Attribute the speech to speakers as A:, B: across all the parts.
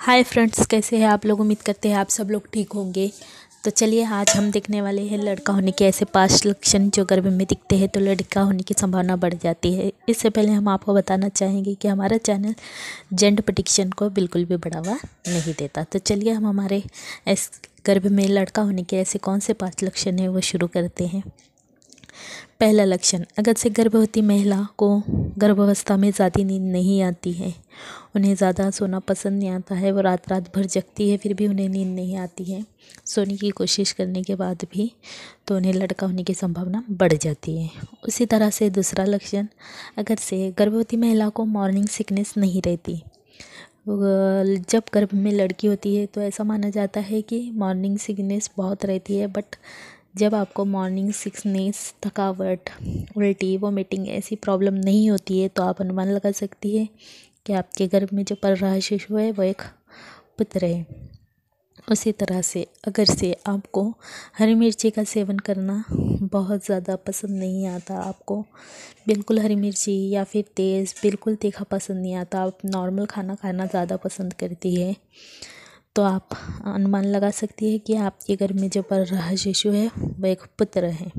A: hi friends कैसे हैं आप लोग उम्मीद करते हैं आप सब लोग ठीक होंगे तो चलिए आज हम देखने वाले हैं लड़का होने के ऐसे पांच लक्षण जो गर्भ में दिखते हैं तो लड़का होने की संभावना बढ़ जाती है इससे पहले हम आपको बताना चाहेंगे कि हमारा चैनल जेंड प्रडिक्शन को बिल्कुल भी बढ़ावा नहीं देता तो चलिए हम हमारे गर्भ में लड़का होने के ऐसे कौन से पाँच लक्षण हैं वो शुरू करते हैं पहला लक्षण अगर से गर्भवती महिला को गर्भावस्था में ज़्यादा नींद नहीं आती है उन्हें ज़्यादा सोना पसंद नहीं आता है वो रात रात भर जगती है फिर भी उन्हें नींद नहीं आती है सोने की कोशिश करने के बाद भी तो उन्हें लड़का होने की संभावना बढ़ जाती है उसी तरह से दूसरा लक्षण अगर से गर्भवती महिला को मॉर्निंग सिकनेस नहीं रहती जब गर्भ में लड़की होती है तो ऐसा माना जाता है कि मॉर्निंग सिकनेस बहुत रहती है बट जब आपको मॉर्निंग सिक्सनेस थकावट उल्टी वोमिटिंग ऐसी प्रॉब्लम नहीं होती है तो आप अनुमान लगा सकती है कि आपके गर्भ में जो पल रहा शिशु है वह एक पुत्र है उसी तरह से अगर से आपको हरी मिर्ची का सेवन करना बहुत ज़्यादा पसंद नहीं आता आपको बिल्कुल हरी मिर्ची या फिर तेज़ बिल्कुल तीखा पसंद नहीं आता आप नॉर्मल खाना खाना ज़्यादा पसंद करती है तो आप अनुमान लगा सकती है कि आपके घर में जो पर रहा शिशु है वह एक पुत्र है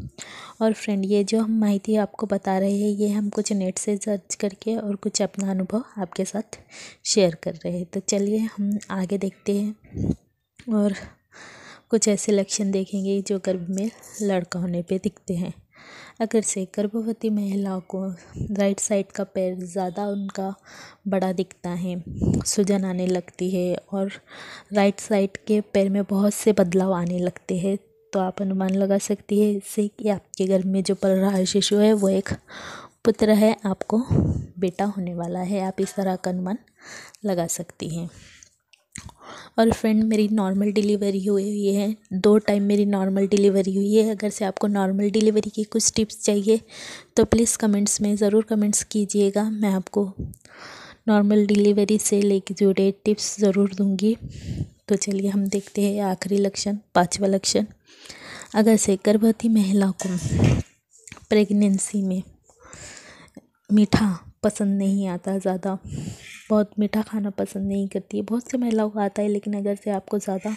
A: और फ्रेंड ये जो हम माहिती आपको बता रहे हैं ये हम कुछ नेट से सर्च करके और कुछ अपना अनुभव आपके साथ शेयर कर रहे हैं तो चलिए हम आगे देखते हैं और कुछ ऐसे लक्षण देखेंगे जो गर्भ में लड़का होने पे दिखते हैं अगर से गर्भवती महिलाओं को राइट साइड का पैर ज़्यादा उनका बड़ा दिखता है सूजन आने लगती है और राइट साइड के पैर में बहुत से बदलाव आने लगते हैं तो आप अनुमान लगा सकती है इससे कि आपके घर में जो पल रहा शिशु है वो एक पुत्र है आपको बेटा होने वाला है आप इस तरह का अनुमान लगा सकती हैं और फ्रेंड मेरी नॉर्मल डिलीवरी हुई है दो टाइम मेरी नॉर्मल डिलीवरी हुई है अगर से आपको नॉर्मल डिलीवरी की कुछ टिप्स चाहिए तो प्लीज़ कमेंट्स में ज़रूर कमेंट्स कीजिएगा मैं आपको नॉर्मल डिलीवरी से लेके जुड़े टिप्स ज़रूर दूंगी तो चलिए हम देखते हैं आखिरी लक्षण पाँचवा लक्षण अगर से गर्भवती महिला को प्रेगनेंसी में मीठा पसंद नहीं आता ज़्यादा बहुत मीठा खाना पसंद नहीं करती है बहुत सी महिलाओं को आता है लेकिन अगर से आपको ज़्यादा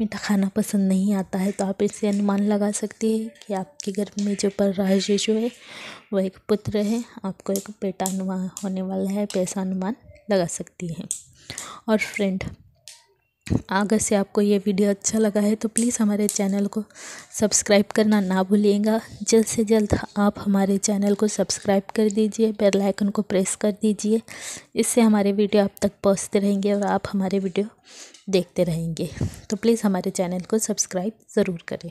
A: मीठा खाना पसंद नहीं आता है तो आप इससे अनुमान लगा सकती है कि आपके घर में जो पर शिशु है वह एक पुत्र है आपको एक बेटा अनुमान होने वाला है पैसा अनुमान लगा सकती है और फ्रेंड अगर से आपको ये वीडियो अच्छा लगा है तो प्लीज़ हमारे चैनल को सब्सक्राइब करना ना भूलिएगा जल्द से जल्द आप हमारे चैनल को सब्सक्राइब कर दीजिए बेल आइकन को प्रेस कर दीजिए इससे हमारे वीडियो आप तक पहुंचते रहेंगे और आप हमारे वीडियो देखते रहेंगे तो प्लीज़ हमारे चैनल को सब्सक्राइब ज़रूर करें